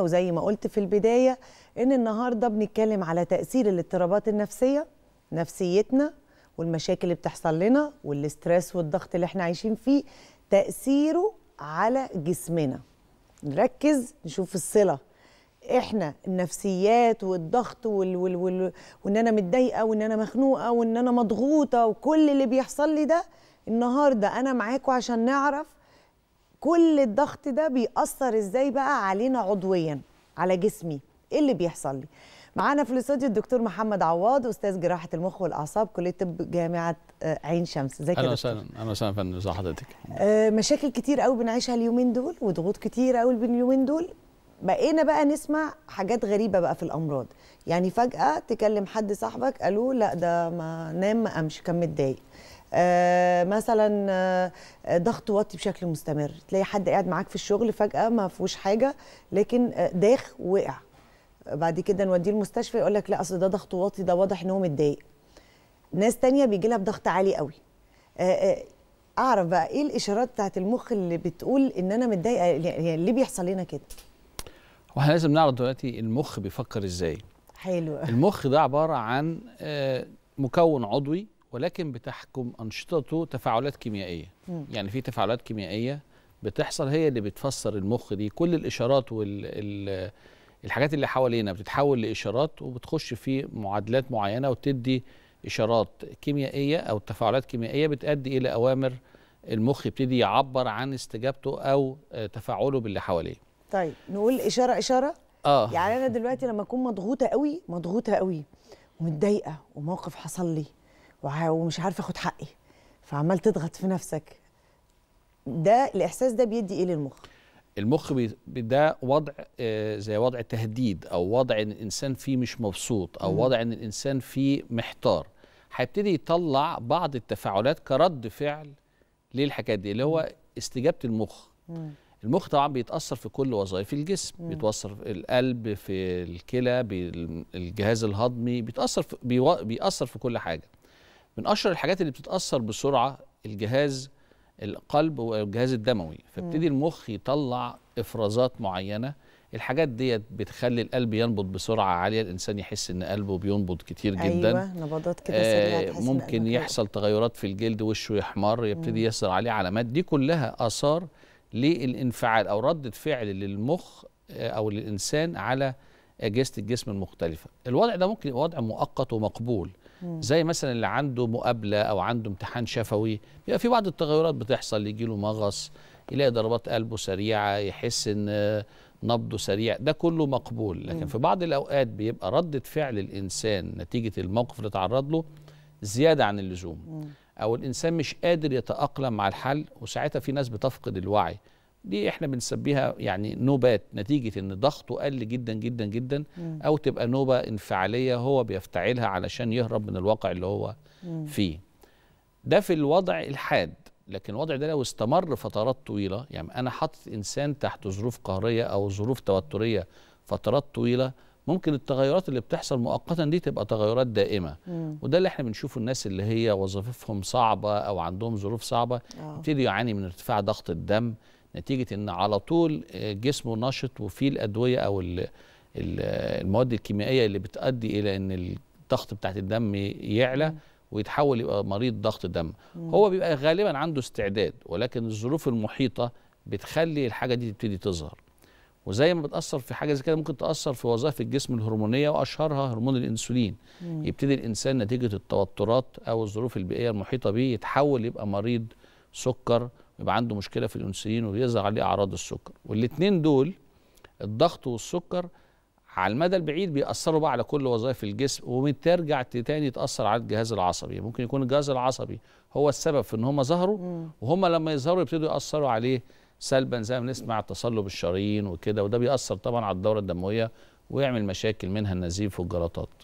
وزي ما قلت في البداية إن النهاردة بنتكلم على تأثير الاضطرابات النفسية نفسيتنا والمشاكل اللي بتحصل لنا والاسترس والضغط اللي احنا عايشين فيه تأثيره على جسمنا نركز نشوف الصلة احنا النفسيات والضغط وال وال وال وان انا متضايقه وان انا مخنوقه وان انا مضغوطه وكل اللي بيحصل لي ده النهارده انا معاكم عشان نعرف كل الضغط ده بيأثر ازاي بقى علينا عضويا على جسمي ايه اللي بيحصل لي معانا في الاستوديو الدكتور محمد عواد استاذ جراحه المخ والاعصاب كليه طب جامعه آه، عين شمس ازيك يا دكتور اهلا وسهلا اهلا وسهلا فندم ازي حضرتك آه، مشاكل كتير قوي بنعيشها اليومين دول وضغوط كتير قوي بين اليومين دول بقينا بقى نسمع حاجات غريبه بقى في الامراض يعني فجاه تكلم حد صاحبك قالوا لا ده ما نام ما امشي كان متضايق آه، مثلا آه، ضغط واطي بشكل مستمر تلاقي حد قاعد معاك في الشغل فجاه ما فيهوش حاجه لكن آه، داخ وقع بعد كده نوديه المستشفى يقول لك لا اصل ده ضغط واطي ده واضح ان هو متضايق ناس تانية بيجي لها بضغط عالي قوي اعرف بقى ايه الاشارات بتاعت المخ اللي بتقول ان انا متضايقه يعني،, يعني ليه بيحصل لنا كده واحنا لازم نعرف دلوقتي المخ بيفكر ازاي حلو المخ ده عباره عن مكون عضوي ولكن بتحكم انشطته تفاعلات كيميائيه م. يعني في تفاعلات كيميائيه بتحصل هي اللي بتفسر المخ دي كل الاشارات والحاجات اللي حوالينا بتتحول لاشارات وبتخش في معادلات معينه وتدي اشارات كيميائيه او تفاعلات كيميائيه بتؤدي الى اوامر المخ يبتدي يعبر عن استجابته او آه، تفاعله باللي حواليه طيب نقول اشاره اشاره اه يعني انا دلوقتي لما اكون مضغوطه قوي مضغوطه قوي ومتضايقه وموقف حصل لي ومش عارفه اخد حقي فعمال تضغط في نفسك ده الاحساس ده بيدي ايه للمخ المخ ده وضع آه، زي وضع تهديد او وضع ان الانسان فيه مش مبسوط او وضع ان الانسان فيه محتار هيبتدي يطلع بعض التفاعلات كرد فعل للحكايات دي اللي هو استجابه المخ المخ طبعا بيتاثر في كل وظائف الجسم بيتاثر في القلب في الكلى بالجهاز الهضمي بيتاثر في بيأثر في كل حاجه من اشهر الحاجات اللي بتتاثر بسرعه الجهاز القلب والجهاز الدموي فابتدي المخ يطلع افرازات معينه الحاجات ديت بتخلي القلب ينبض بسرعه عاليه الانسان يحس ان قلبه بينبض كتير جدا ايوه نبضات كده آه ممكن يحصل تغيرات في الجلد وشه يحمر يبتدي يظهر عليه علامات دي كلها اثار للانفعال او رده فعل للمخ آه، او للانسان على اجهزه الجسم المختلفه الوضع ده ممكن يبقى وضع مؤقت ومقبول زي مثلا اللي عنده مقابله او عنده امتحان شفوي بيبقى في بعض التغيرات بتحصل يجي له مغص يلاقي ضربات قلبه سريعه يحس ان نبضه سريع ده كله مقبول لكن في بعض الاوقات بيبقى رده فعل الانسان نتيجه الموقف اللي تعرض له زياده عن اللزوم او الانسان مش قادر يتاقلم مع الحل وساعتها في ناس بتفقد الوعي دي احنا بنسميها يعني نوبات نتيجه ان ضغطه قل جدا جدا جدا مم. او تبقى نوبه انفعاليه هو بيفتعلها علشان يهرب من الواقع اللي هو مم. فيه ده في الوضع الحاد لكن الوضع ده لو استمر فترات طويله يعني انا حاطط انسان تحت ظروف قهريه او ظروف توتريه فترات طويله ممكن التغيرات اللي بتحصل مؤقتا دي تبقى تغيرات دائمه مم. وده اللي احنا بنشوفه الناس اللي هي وظائفهم صعبه او عندهم ظروف صعبه يبتدي آه. يعاني من ارتفاع ضغط الدم نتيجه ان على طول آه، جسمه نشط وفيه الادويه او المواد الكيميائيه اللي بتؤدي الى ان الضغط بتاعت الدم يعلى ويتحول يبقى مريض ضغط دم هو بيبقى غالبا عنده استعداد ولكن الظروف المحيطه بتخلي الحاجه دي تبتدي تظهر وزي ما بتاثر في حاجه زي كده ممكن تاثر في وظائف الجسم الهرمونيه واشهرها هرمون الانسولين مم. يبتدي الانسان نتيجه التوترات او الظروف البيئيه المحيطه به يتحول يبقى مريض سكر يبقى عنده مشكله في الانسولين ويظهر عليه اعراض السكر والاثنين دول الضغط والسكر على المدى البعيد بيأثروا بقى على كل وظائف الجسم وبترجع تاني تأثر على الجهاز العصبي ممكن يكون الجهاز العصبي هو السبب في ان هم ظهروا وهم لما يظهروا يبتدوا يأثروا عليه سلبا زي ما بنسمع تصلب الشرايين وكده وده بيأثر طبعا على الدورة الدموية ويعمل مشاكل منها النزيف والجلطات